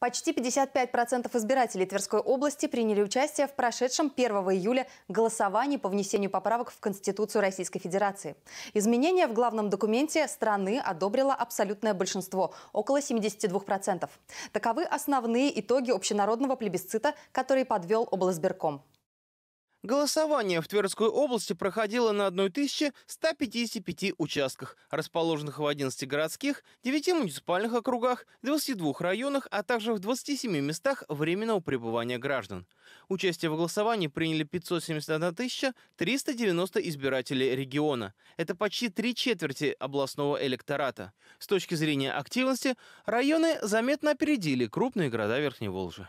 Почти 55% избирателей Тверской области приняли участие в прошедшем 1 июля голосовании по внесению поправок в Конституцию Российской Федерации. Изменения в главном документе страны одобрило абсолютное большинство – около 72%. Таковы основные итоги общенародного плебисцита, который подвел облсберком. Голосование в Тверской области проходило на 1155 участках, расположенных в 11 городских, 9 муниципальных округах, 22 районах, а также в 27 местах временного пребывания граждан. Участие в голосовании приняли 571 390 избирателей региона. Это почти три четверти областного электората. С точки зрения активности, районы заметно опередили крупные города Верхней Волжи.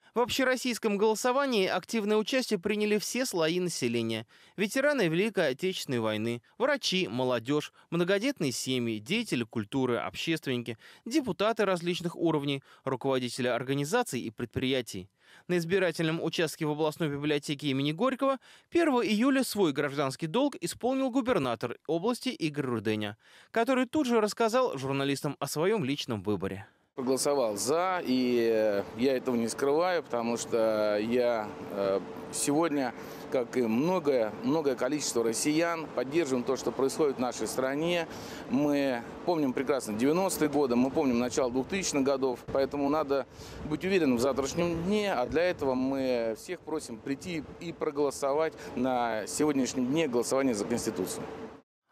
В общероссийском голосовании активное участие приняли все слои населения. Ветераны Великой Отечественной войны, врачи, молодежь, многодетные семьи, деятели культуры, общественники, депутаты различных уровней, руководители организаций и предприятий. На избирательном участке в областной библиотеке имени Горького 1 июля свой гражданский долг исполнил губернатор области Игорь Руденя, который тут же рассказал журналистам о своем личном выборе. Проголосовал за, и э, я этого не скрываю, потому что я э, сегодня, как и многое, многое количество россиян, поддерживаем то, что происходит в нашей стране. Мы помним прекрасно 90-е годы, мы помним начало 2000-х годов, поэтому надо быть уверенным в завтрашнем дне, а для этого мы всех просим прийти и проголосовать на сегодняшнем дне голосование за Конституцию.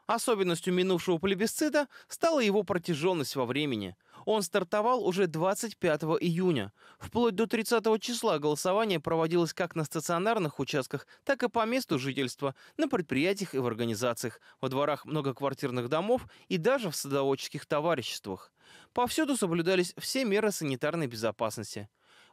Особенностью минувшего плебисцита стала его протяженность во времени. Он стартовал уже 25 июня. Вплоть до 30 числа голосование проводилось как на стационарных участках, так и по месту жительства, на предприятиях и в организациях, во дворах многоквартирных домов и даже в садоводческих товариществах. Повсюду соблюдались все меры санитарной безопасности.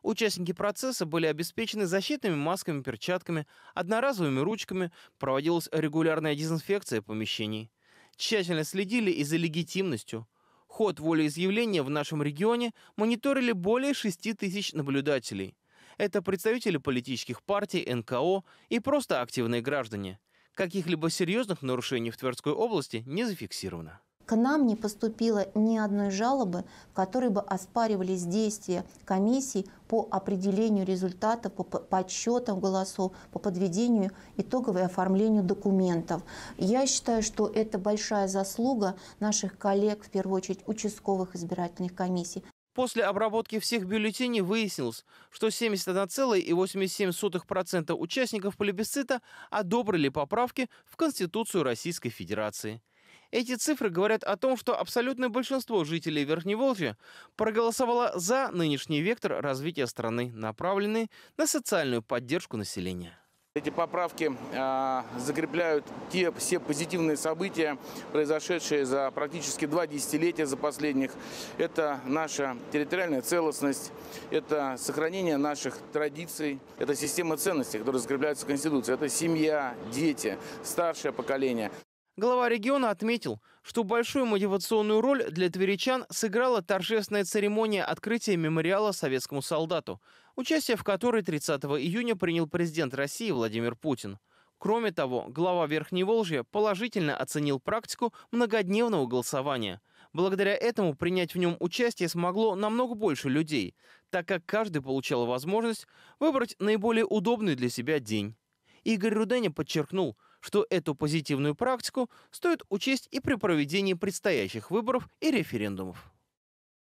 Участники процесса были обеспечены защитными масками, перчатками, одноразовыми ручками, проводилась регулярная дезинфекция помещений. Тщательно следили и за легитимностью. Ход волеизъявления в нашем регионе мониторили более 6 тысяч наблюдателей. Это представители политических партий, НКО и просто активные граждане. Каких-либо серьезных нарушений в Тверской области не зафиксировано. К нам не поступило ни одной жалобы, которые бы оспаривались действия комиссий по определению результатов, по подсчетам голосов, по подведению итоговой оформлению документов. Я считаю, что это большая заслуга наших коллег, в первую очередь участковых избирательных комиссий. После обработки всех бюллетеней выяснилось, что 71,87% участников плебисцита одобрили поправки в Конституцию Российской Федерации – эти цифры говорят о том, что абсолютное большинство жителей Верхневолжья проголосовало за нынешний вектор развития страны, направленный на социальную поддержку населения. Эти поправки э, закрепляют те все позитивные события, произошедшие за практически два десятилетия за последних. Это наша территориальная целостность, это сохранение наших традиций, это система ценностей, которые закрепляются в Конституции, это семья, дети, старшее поколение. Глава региона отметил, что большую мотивационную роль для тверичан сыграла торжественная церемония открытия мемориала советскому солдату, участие в которой 30 июня принял президент России Владимир Путин. Кроме того, глава Верхневолжья положительно оценил практику многодневного голосования. Благодаря этому принять в нем участие смогло намного больше людей, так как каждый получал возможность выбрать наиболее удобный для себя день. Игорь Руденя подчеркнул, что эту позитивную практику стоит учесть и при проведении предстоящих выборов и референдумов.